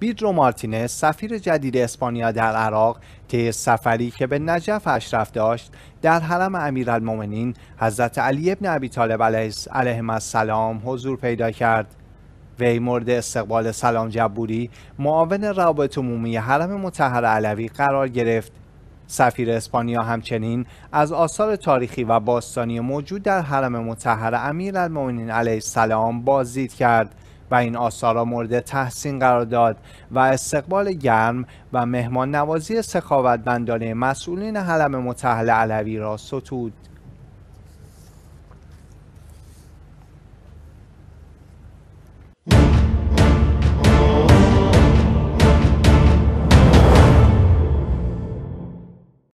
بیدرو مارتینز سفیر جدید اسپانیا در عراق طی سفری که به نجف اشرف داشت در حرم امیرالمؤمنین حضرت علی ابن ابی طالب علیه السلام حضور پیدا کرد وی مورد استقبال سلام جبوری معاون روابط عمومی حرم مطهر علوی قرار گرفت سفیر اسپانیا همچنین از آثار تاریخی و باستانی موجود در حرم مطهر امیرالمؤمنین علیه السلام بازدید کرد و این آثار را مورد تحسین قرار داد و استقبال گرم و مهمان نوازی سخاوتمندانه مسئولین حلم متحل علوی را ستود